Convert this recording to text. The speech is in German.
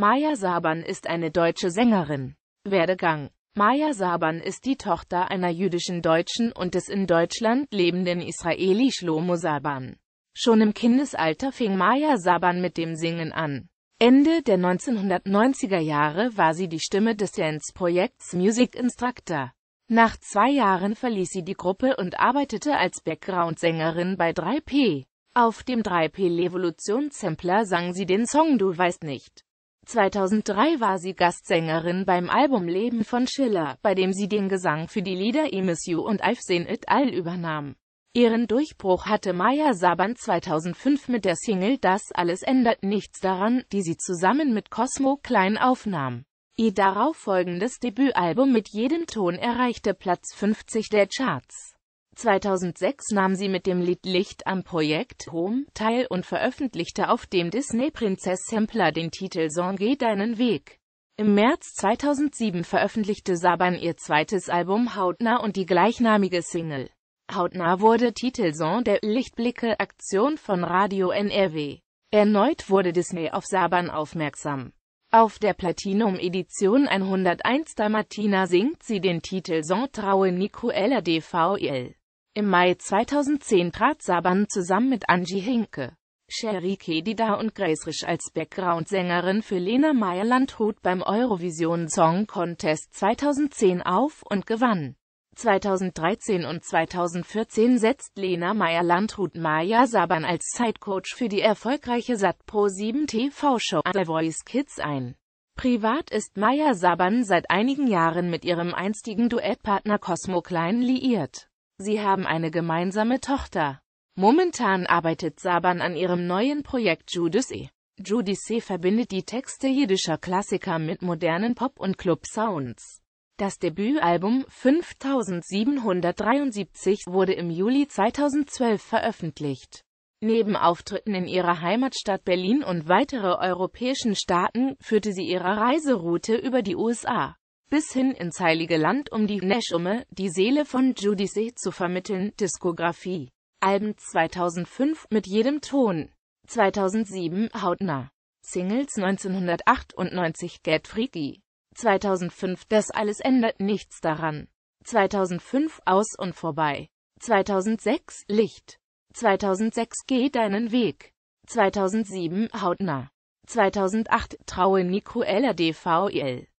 Maya Saban ist eine deutsche Sängerin. Werdegang Maya Saban ist die Tochter einer jüdischen Deutschen und des in Deutschland lebenden Israeli Shlomo Saban. Schon im Kindesalter fing Maya Saban mit dem Singen an. Ende der 1990er Jahre war sie die Stimme des Dance-Projekts Music Instructor. Nach zwei Jahren verließ sie die Gruppe und arbeitete als Background-Sängerin bei 3P. Auf dem 3P-Levolution-Sampler sang sie den Song Du weißt nicht. 2003 war sie Gastsängerin beim Album Leben von Schiller, bei dem sie den Gesang für die Lieder I Miss You und I've Seen It All übernahm. Ihren Durchbruch hatte Maya Saban 2005 mit der Single Das alles ändert nichts daran, die sie zusammen mit Cosmo Klein aufnahm. Ihr darauffolgendes Debütalbum mit jedem Ton erreichte Platz 50 der Charts. 2006 nahm sie mit dem Lied Licht am Projekt Home teil und veröffentlichte auf dem Disney prinzess Sampler den Titel Song Geh deinen Weg. Im März 2007 veröffentlichte Saban ihr zweites Album Hautnah und die gleichnamige Single. Hautnah wurde Titelsong der Lichtblicke-Aktion von Radio NRW. Erneut wurde Disney auf Saban aufmerksam. Auf der Platinum-Edition 101 Martina singt sie den Titelsong Traue Nicoela DVL. Im Mai 2010 trat Saban zusammen mit Angie Hinke, Sherry Kedida und Grace Risch als Background-Sängerin für Lena meyer landhut beim Eurovision Song Contest 2010 auf und gewann. 2013 und 2014 setzt Lena meyer landhut Maya Saban als Sidecoach für die erfolgreiche SatPro7 TV-Show The Voice Kids ein. Privat ist Maya Saban seit einigen Jahren mit ihrem einstigen Duettpartner Cosmo Klein liiert. Sie haben eine gemeinsame Tochter. Momentan arbeitet Saban an ihrem neuen Projekt Judice. Judice verbindet die Texte jiddischer Klassiker mit modernen Pop- und Club-Sounds. Das Debütalbum 5773 wurde im Juli 2012 veröffentlicht. Neben Auftritten in ihrer Heimatstadt Berlin und weitere europäischen Staaten führte sie ihre Reiseroute über die USA bis hin ins Heilige Land, um die Neschumme, die Seele von Judy See, zu vermitteln, Diskografie. Alben 2005 mit jedem Ton. 2007 Hautner. Singles 1998 Get Freaky. 2005 Das alles ändert nichts daran. 2005 Aus und vorbei. 2006 Licht. 2006 Geh deinen Weg. 2007 Hautner. 2008 Traue Nico DVL.